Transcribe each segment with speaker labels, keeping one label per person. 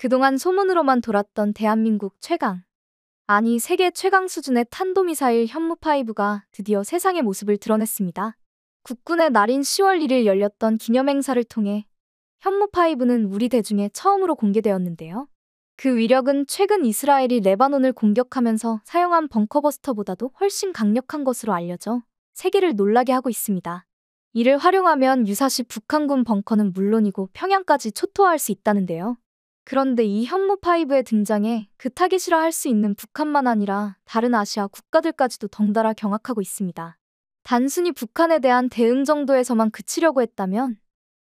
Speaker 1: 그동안 소문으로만 돌았던 대한민국 최강, 아니 세계 최강 수준의 탄도미사일 현무5가 드디어 세상의 모습을 드러냈습니다. 국군의 날인 10월 1일 열렸던 기념행사를 통해 현무5는 우리 대중에 처음으로 공개되었는데요. 그 위력은 최근 이스라엘이 레바논을 공격하면서 사용한 벙커버스터보다도 훨씬 강력한 것으로 알려져 세계를 놀라게 하고 있습니다. 이를 활용하면 유사시 북한군 벙커는 물론이고 평양까지 초토화할 수 있다는데요. 그런데 이 현무5의 등장에 그 타깃이라 할 수 있는 북한만 아니라 다른 아시아 국가들까지도 덩달아 경악하고 있습니다. 단순히 북한에 대한 대응 정도에서만 그치려고 했다면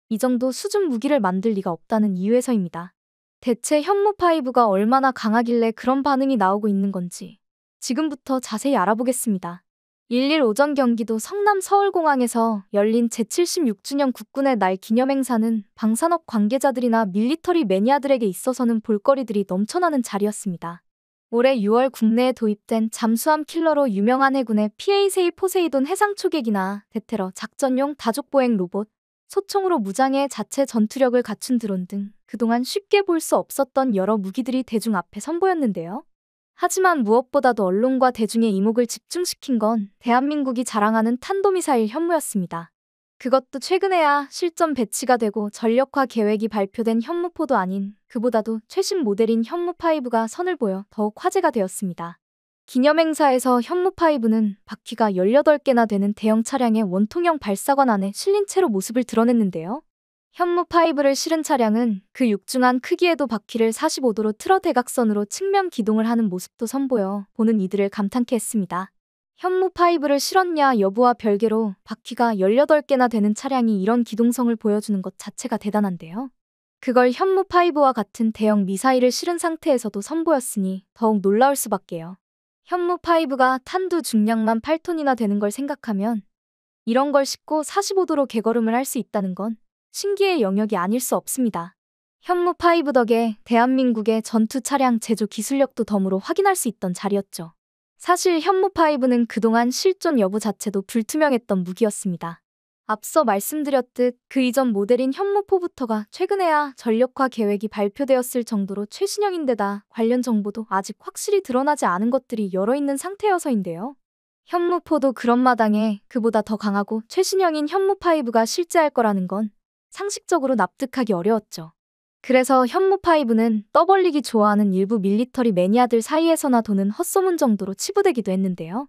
Speaker 1: 이 정도 수준 무기를 만들 리가 없다는 이유에서입니다. 대체 현무5가 얼마나 강하길래 그런 반응이 나오고 있는 건지 지금부터 자세히 알아보겠습니다. 1 1 오전 경기도 성남 서울공항에서 열린 제76주년 국군의 날 기념행사는 방산업 관계자들이나 밀리터리 매니아들에게 있어서는 볼거리들이 넘쳐나는 자리였습니다. 올해 6월 국내에 도입된 잠수함 킬러로 유명한 해군의 PA-세이 포세이돈 해상 초계기나 대테러 작전용 다족보행 로봇, 소총으로 무장해 자체 전투력을 갖춘 드론 등 그동안 쉽게 볼 수 없었던 여러 무기들이 대중 앞에 선보였는데요. 하지만 무엇보다도 언론과 대중의 이목을 집중시킨 건 대한민국이 자랑하는 탄도미사일 현무였습니다. 그것도 최근에야 실전 배치가 되고 전력화 계획이 발표된 현무포도 아닌 그보다도 최신 모델인 현무5가 선을 보여 더욱 화제가 되었습니다. 기념행사에서 현무5는 바퀴가 18개나 되는 대형 차량의 원통형 발사관 안에 실린 채로 모습을 드러냈는데요. 현무파이브를 실은 차량은 그 육중한 크기에도 바퀴를 45도로 틀어 대각선으로 측면 기동을 하는 모습도 선보여 보는 이들을 감탄케 했습니다. 현무파이브를 실었냐 여부와 별개로 바퀴가 18개나 되는 차량이 이런 기동성을 보여주는 것 자체가 대단한데요. 그걸 현무파이브와 같은 대형 미사일을 실은 상태에서도 선보였으니 더욱 놀라울 수밖에요. 현무파이브가 탄두 중량만 8톤이나 되는 걸 생각하면 이런 걸 싣고 45도로 개걸음을 할 수 있다는 건 신기의 영역이 아닐 수 없습니다. 현무5 덕에 대한민국의 전투 차량 제조 기술력도 덤으로 확인할 수 있던 자리였죠. 사실 현무5는 그동안 실존 여부 자체도 불투명했던 무기였습니다. 앞서 말씀드렸듯 그 이전 모델인 현무4부터가 최근에야 전력화 계획이 발표되었을 정도로 최신형인데다 관련 정보도 아직 확실히 드러나지 않은 것들이 여러 있는 상태여서인데요. 현무포도 그런 마당에 그보다 더 강하고 최신형인 현무5가 실제할 거라는 건 상식적으로 납득하기 어려웠죠. 그래서 현무파이브는 떠벌리기 좋아하는 일부 밀리터리 매니아들 사이에서나 도는 헛소문 정도로 치부되기도 했는데요.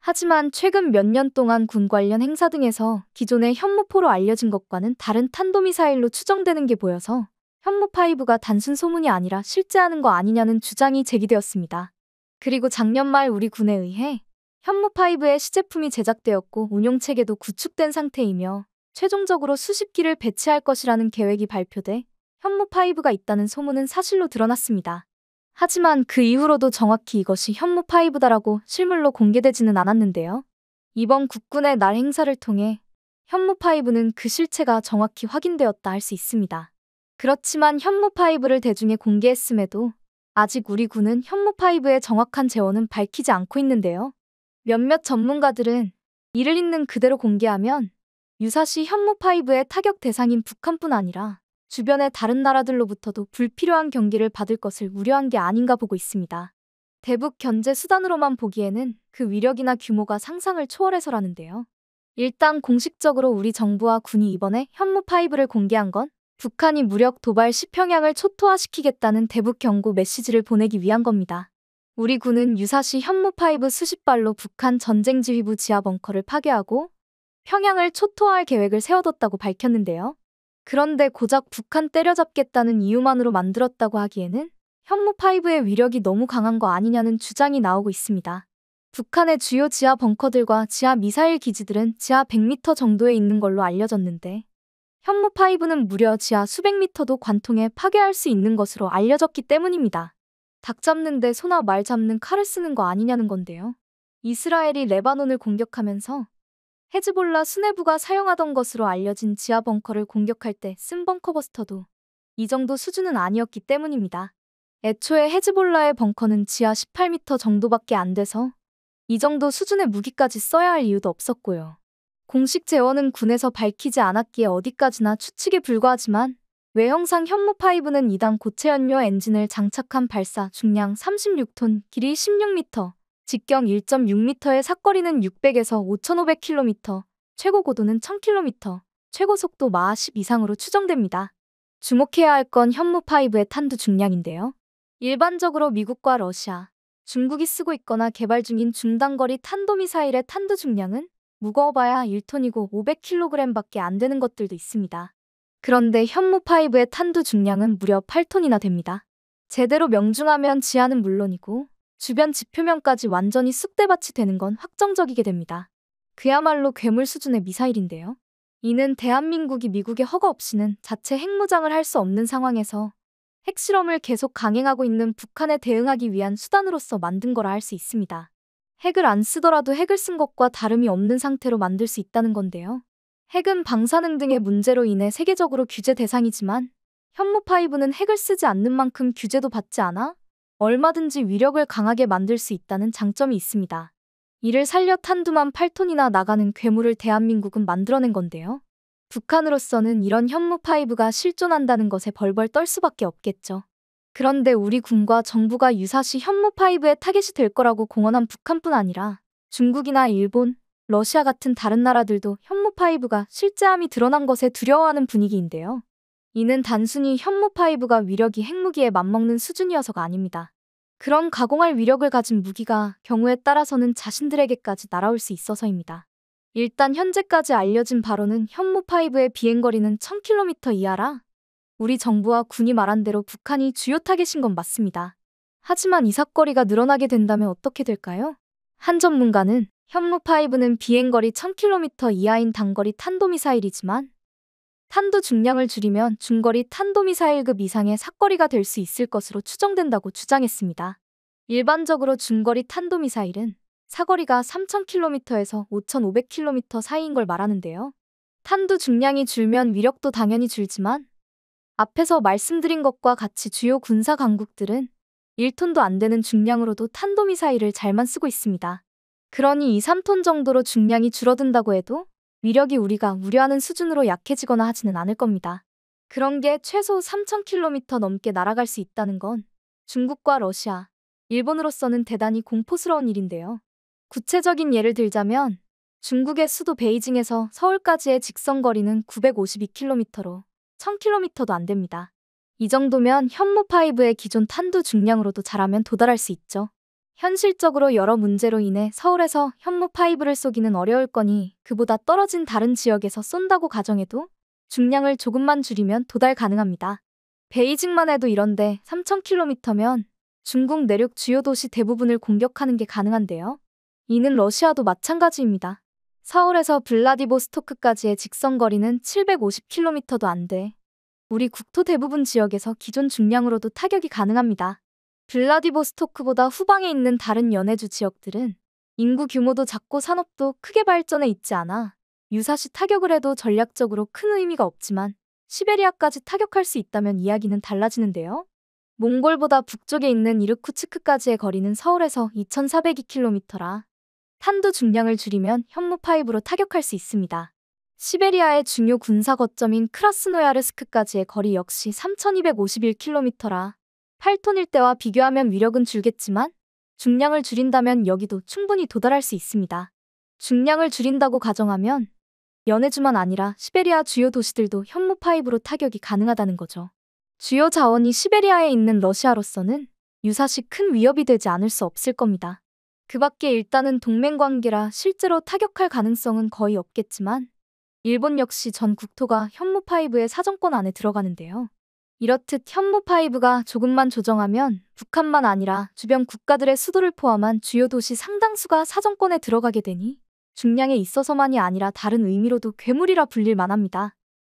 Speaker 1: 하지만 최근 몇 년 동안 군 관련 행사 등에서 기존의 현무포로 알려진 것과는 다른 탄도미사일로 추정되는 게 보여서 현무파이브가 단순 소문이 아니라 실제하는 거 아니냐는 주장이 제기되었습니다. 그리고 작년 말 우리 군에 의해 현무파이브의 시제품이 제작되었고 운용체계도 구축된 상태이며 최종적으로 수십 기를 배치할 것이라는 계획이 발표돼 현무5가 있다는 소문은 사실로 드러났습니다. 하지만 그 이후로도 정확히 이것이 현무5다라고 실물로 공개되지는 않았는데요. 이번 국군의 날 행사를 통해 현무5는 그 실체가 정확히 확인되었다 할 수 있습니다. 그렇지만 현무5를 대중에 공개했음에도 아직 우리 군은 현무5의 정확한 재원은 밝히지 않고 있는데요. 몇몇 전문가들은 이를 있는 그대로 공개하면 유사시 현무5의 타격 대상인 북한뿐 아니라 주변의 다른 나라들로부터도 불필요한 경기를 받을 것을 우려한 게 아닌가 보고 있습니다. 대북 견제 수단으로만 보기에는 그 위력이나 규모가 상상을 초월해서라는데요. 일단 공식적으로 우리 정부와 군이 이번에 현무5를 공개한 건 북한이 무력 도발 시평양을 초토화시키겠다는 대북 경고 메시지를 보내기 위한 겁니다. 우리 군은 유사시 현무5 수십 발로 북한 전쟁 지휘부 지하 벙커를 파괴하고 평양을 초토화할 계획을 세워뒀다고 밝혔는데요. 그런데 고작 북한 때려잡겠다는 이유만으로 만들었다고 하기에는 현무5의 위력이 너무 강한 거 아니냐는 주장이 나오고 있습니다. 북한의 주요 지하 벙커들과 지하 미사일 기지들은 지하 100m 정도에 있는 걸로 알려졌는데 현무5는 무려 지하 수백 미터도 관통해 파괴할 수 있는 것으로 알려졌기 때문입니다. 닭 잡는데 소나 말 잡는 칼을 쓰는 거 아니냐는 건데요. 이스라엘이 레바논을 공격하면서 헤즈볼라 수뇌부가 사용하던 것으로 알려진 지하 벙커를 공격할 때 쓴 벙커 버스터도 이 정도 수준은 아니었기 때문입니다. 애초에 헤즈볼라의 벙커는 지하 18m 정도밖에 안 돼서 이 정도 수준의 무기까지 써야 할 이유도 없었고요. 공식 재원은 군에서 밝히지 않았기에 어디까지나 추측에 불과하지만 외형상 현무5는 2단 고체 연료 엔진을 장착한 발사 중량 36톤, 길이 16m, 직경 1.6m의 삭거리는 600에서 5,500km, 최고 고도는 1000km, 최고 속도 마하 10 이상으로 추정됩니다. 주목해야 할 건 현무5의 탄두 중량인데요. 일반적으로 미국과 러시아, 중국이 쓰고 있거나 개발 중인 중단거리 탄도미사일의 탄두 중량은 무거워봐야 1톤이고 500kg밖에 안 되는 것들도 있습니다. 그런데 현무5의 탄두 중량은 무려 8톤이나 됩니다. 제대로 명중하면 지하는 물론이고 주변 지표면까지 완전히 쑥대밭이 되는 건 확정적이게 됩니다. 그야말로 괴물 수준의 미사일인데요. 이는 대한민국이 미국의 허가 없이는 자체 핵무장을 할 수 없는 상황에서 핵실험을 계속 강행하고 있는 북한에 대응하기 위한 수단으로서 만든 거라 할 수 있습니다. 핵을 안 쓰더라도 핵을 쓴 것과 다름이 없는 상태로 만들 수 있다는 건데요. 핵은 방사능 등의 문제로 인해 세계적으로 규제 대상이지만 현무 파이브는 핵을 쓰지 않는 만큼 규제도 받지 않아 얼마든지 위력을 강하게 만들 수 있다는 장점이 있습니다. 이를 살려 탄두만 8톤이나 나가는 괴물을 대한민국은 만들어낸 건데요. 북한으로서는 이런 현무파이브가 실존한다는 것에 벌벌 떨 수밖에 없겠죠. 그런데 우리 군과 정부가 유사시 현무파이브의 타겟이 될 거라고 공언한 북한뿐 아니라 중국이나 일본, 러시아 같은 다른 나라들도 현무파이브가 실제함이 드러난 것에 두려워하는 분위기인데요. 이는 단순히 현무파이브가 위력이 핵무기에 맞먹는 수준이어서가 아닙니다. 그런 가공할 위력을 가진 무기가 경우에 따라서는 자신들에게까지 날아올 수 있어서입니다. 일단 현재까지 알려진 바로는 현무5의 비행거리는 1000km 이하라 우리 정부와 군이 말한 대로 북한이 주요 타겟인 건 맞습니다. 하지만 이삿거리가 늘어나게 된다면 어떻게 될까요? 한 전문가는 현무5는 비행거리 1000km 이하인 단거리 탄도미사일이지만 탄도 중량을 줄이면 중거리 탄도미사일급 이상의 사거리가 될 수 있을 것으로 추정된다고 주장했습니다. 일반적으로 중거리 탄도미사일은 사거리가 3,000km에서 5,500km 사이인 걸 말하는데요. 탄도 중량이 줄면 위력도 당연히 줄지만 앞에서 말씀드린 것과 같이 주요 군사 강국들은 1톤도 안 되는 중량으로도 탄도미사일을 잘만 쓰고 있습니다. 그러니 2, 3톤 정도로 중량이 줄어든다고 해도 위력이 우리가 우려하는 수준으로 약해지거나 하지는 않을 겁니다. 그런 게 최소 3,000km 넘게 날아갈 수 있다는 건 중국과 러시아, 일본으로서는 대단히 공포스러운 일인데요. 구체적인 예를 들자면 중국의 수도 베이징에서 서울까지의 직선 거리는 952km로 1000km도 안 됩니다. 이 정도면 현무5의 기존 탄두 중량으로도 잘하면 도달할 수 있죠. 현실적으로 여러 문제로 인해 서울에서 현무 파이브를 쏘기는 어려울 거니 그보다 떨어진 다른 지역에서 쏜다고 가정해도 중량을 조금만 줄이면 도달 가능합니다. 베이징만 해도 이런데 3,000km면 중국 내륙 주요 도시 대부분을 공격하는 게 가능한데요. 이는 러시아도 마찬가지입니다. 서울에서 블라디보스토크까지의 직선 거리는 750km도 안 돼. 우리 국토 대부분 지역에서 기존 중량으로도 타격이 가능합니다. 블라디보스토크보다 후방에 있는 다른 연해주 지역들은 인구 규모도 작고 산업도 크게 발전해 있지 않아 유사시 타격을 해도 전략적으로 큰 의미가 없지만 시베리아까지 타격할 수 있다면 이야기는 달라지는데요. 몽골보다 북쪽에 있는 이르쿠츠크까지의 거리는 서울에서 2,402km라 탄두 중량을 줄이면 현무 파이브로 타격할 수 있습니다. 시베리아의 중요 군사 거점인 크라스노야르스크까지의 거리 역시 3,251km라 8톤일 때와 비교하면 위력은 줄겠지만 중량을 줄인다면 여기도 충분히 도달할 수 있습니다. 중량을 줄인다고 가정하면 연해주만 아니라 시베리아 주요 도시들도 현무 파이브로 타격이 가능하다는 거죠. 주요 자원이 시베리아에 있는 러시아로서는 유사시 큰 위협이 되지 않을 수 없을 겁니다. 그 밖에 일단은 동맹 관계라 실제로 타격할 가능성은 거의 없겠지만 일본 역시 전 국토가 현무 파이브의 사정권 안에 들어가는데요. 이렇듯 현무5가 조금만 조정하면 북한만 아니라 주변 국가들의 수도를 포함한 주요 도시 상당수가 사정권에 들어가게 되니 중량에 있어서만이 아니라 다른 의미로도 괴물이라 불릴 만합니다.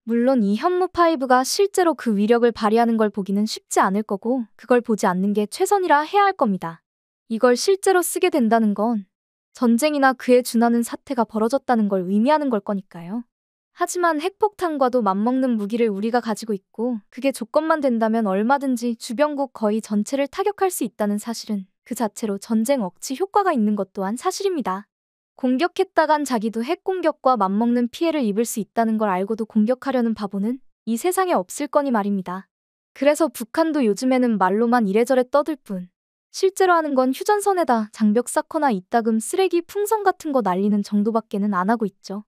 Speaker 1: 물론 이 현무5가 실제로 그 위력을 발휘하는 걸 보기는 쉽지 않을 거고 그걸 보지 않는 게 최선이라 해야 할 겁니다. 이걸 실제로 쓰게 된다는 건 전쟁이나 그에 준하는 사태가 벌어졌다는 걸 의미하는 걸 거니까요. 하지만 핵폭탄과도 맞먹는 무기를 우리가 가지고 있고 그게 조건만 된다면 얼마든지 주변국 거의 전체를 타격할 수 있다는 사실은 그 자체로 전쟁 억지 효과가 있는 것 또한 사실입니다. 공격했다간 자기도 핵공격과 맞먹는 피해를 입을 수 있다는 걸 알고도 공격하려는 바보는 이 세상에 없을 거니 말입니다. 그래서 북한도 요즘에는 말로만 이래저래 떠들 뿐 실제로 하는 건 휴전선에다 장벽 쌓거나 이따금 쓰레기 풍선 같은 거 날리는 정도밖에는 안 하고 있죠.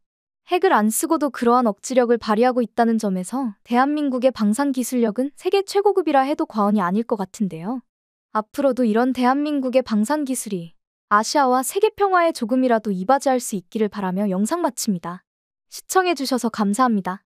Speaker 1: 핵을 안 쓰고도 그러한 억지력을 발휘하고 있다는 점에서 대한민국의 방산 기술력은 세계 최고급이라 해도 과언이 아닐 것 같은데요. 앞으로도 이런 대한민국의 방산 기술이 아시아와 세계 평화에 조금이라도 이바지할 수 있기를 바라며 영상 마칩니다. 시청해주셔서 감사합니다.